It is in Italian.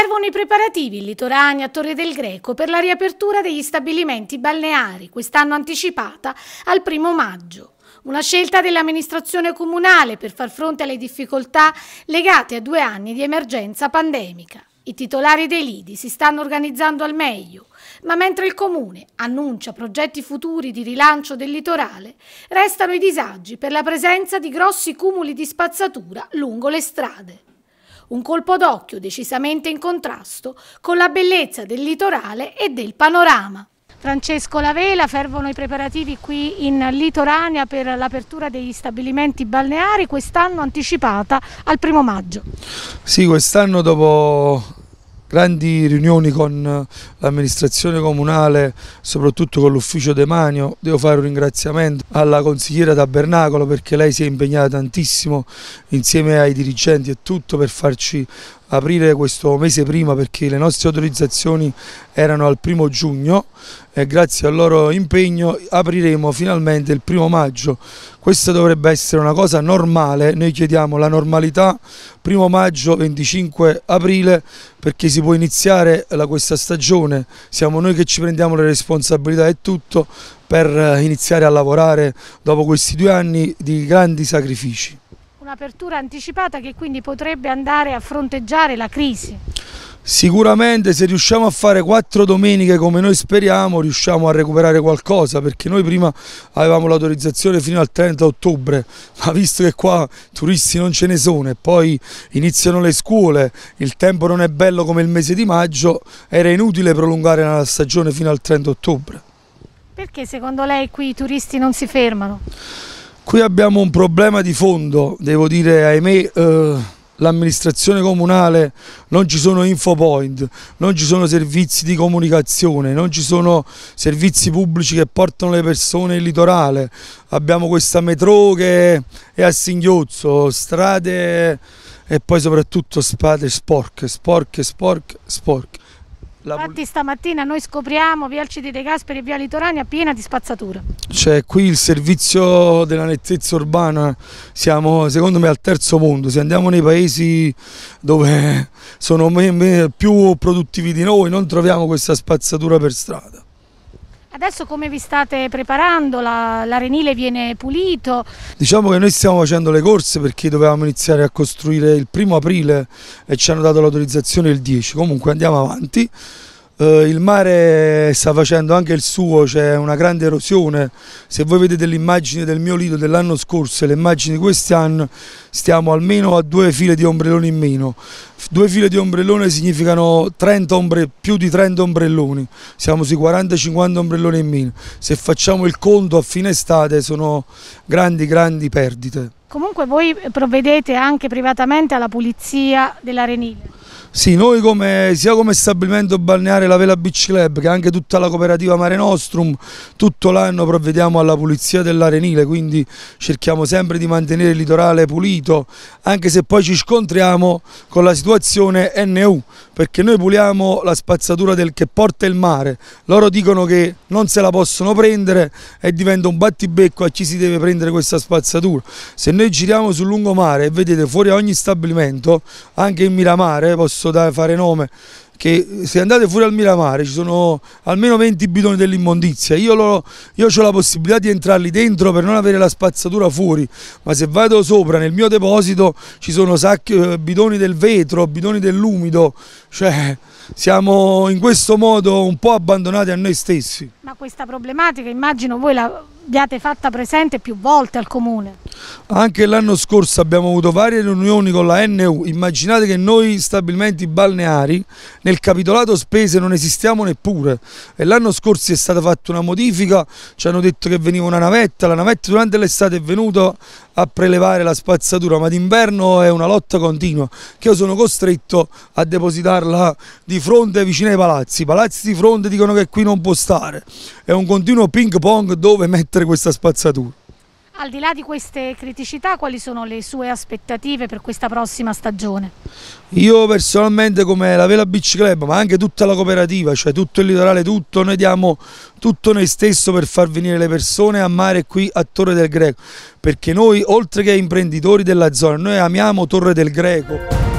Servono i preparativi Litorani a Torre del Greco per la riapertura degli stabilimenti balneari, quest'anno anticipata al primo maggio. Una scelta dell'amministrazione comunale per far fronte alle difficoltà legate a due anni di emergenza pandemica. I titolari dei lidi si stanno organizzando al meglio, ma mentre il comune annuncia progetti futuri di rilancio del litorale, restano i disagi per la presenza di grossi cumuli di spazzatura lungo le strade un colpo d'occhio decisamente in contrasto con la bellezza del litorale e del panorama. Francesco Lavela, fervono i preparativi qui in Litorania per l'apertura degli stabilimenti balneari, quest'anno anticipata al primo maggio. Sì, quest'anno dopo grandi riunioni con eh, l'amministrazione comunale, soprattutto con l'ufficio demanio. Devo fare un ringraziamento alla consigliera Tabernacolo perché lei si è impegnata tantissimo insieme ai dirigenti e tutto per farci aprire questo mese prima perché le nostre autorizzazioni erano al primo giugno e grazie al loro impegno apriremo finalmente il primo maggio. Questa dovrebbe essere una cosa normale, noi chiediamo la normalità primo maggio 25 aprile perché si può iniziare la, questa stagione, siamo noi che ci prendiamo le responsabilità e tutto per eh, iniziare a lavorare dopo questi due anni di grandi sacrifici un'apertura anticipata che quindi potrebbe andare a fronteggiare la crisi. Sicuramente se riusciamo a fare quattro domeniche come noi speriamo riusciamo a recuperare qualcosa perché noi prima avevamo l'autorizzazione fino al 30 ottobre ma visto che qua turisti non ce ne sono e poi iniziano le scuole, il tempo non è bello come il mese di maggio era inutile prolungare la stagione fino al 30 ottobre. Perché secondo lei qui i turisti non si fermano? Qui abbiamo un problema di fondo, devo dire ahimè eh, l'amministrazione comunale non ci sono infopoint, non ci sono servizi di comunicazione, non ci sono servizi pubblici che portano le persone in litorale, abbiamo questa metro che è a singhiozzo, strade e poi soprattutto spade sporche, sporche, sporche, sporche. Infatti stamattina noi scopriamo via Alcidi De Gasperi e via Litorania piena di spazzatura. Cioè qui il servizio della nettezza urbana, siamo secondo me al terzo mondo, se andiamo nei paesi dove sono più produttivi di noi non troviamo questa spazzatura per strada. Adesso come vi state preparando? L'arenile la viene pulito? Diciamo che noi stiamo facendo le corse perché dovevamo iniziare a costruire il primo aprile e ci hanno dato l'autorizzazione il 10, comunque andiamo avanti eh, il mare sta facendo anche il suo, c'è una grande erosione, se voi vedete l'immagine del mio lido dell'anno scorso e le immagini di quest'anno stiamo almeno a due file di ombrelloni in meno, due file di ombrellone significano 30 ombre, più di 30 ombrelloni, siamo sui 40-50 ombrelloni in meno, se facciamo il conto a fine estate sono grandi grandi perdite. Comunque voi provvedete anche privatamente alla pulizia dell'arenile? Sì, noi come, sia come stabilimento balneare la Vela Beach Club che anche tutta la cooperativa Mare Nostrum tutto l'anno provvediamo alla pulizia dell'arenile quindi cerchiamo sempre di mantenere il litorale pulito anche se poi ci scontriamo con la situazione NU perché noi puliamo la spazzatura del, che porta il mare loro dicono che non se la possono prendere e diventa un battibecco a chi si deve prendere questa spazzatura se noi giriamo sul lungomare e vedete fuori ogni stabilimento anche in Miramare possono grosso da fare nome, che se andate fuori al Miramare ci sono almeno 20 bidoni dell'immondizia, io, io ho la possibilità di entrarli dentro per non avere la spazzatura fuori, ma se vado sopra nel mio deposito ci sono sacchi, eh, bidoni del vetro, bidoni dell'umido, cioè siamo in questo modo un po' abbandonati a noi stessi. Ma questa problematica immagino voi l'abbiate fatta presente più volte al Comune? Anche l'anno scorso abbiamo avuto varie riunioni con la NU, immaginate che noi stabilimenti balneari nel capitolato spese non esistiamo neppure e l'anno scorso è stata fatta una modifica, ci hanno detto che veniva una navetta, la navetta durante l'estate è venuta a prelevare la spazzatura, ma d'inverno è una lotta continua che io sono costretto a depositarla di fronte vicino ai palazzi. I palazzi di fronte dicono che qui non può stare. È un continuo ping pong dove mettere questa spazzatura. Al di là di queste criticità, quali sono le sue aspettative per questa prossima stagione? Io personalmente come la Vela Beach Club, ma anche tutta la cooperativa, cioè tutto il litorale, tutto, noi diamo tutto noi stesso per far venire le persone a mare qui a Torre del Greco, perché noi oltre che imprenditori della zona, noi amiamo Torre del Greco.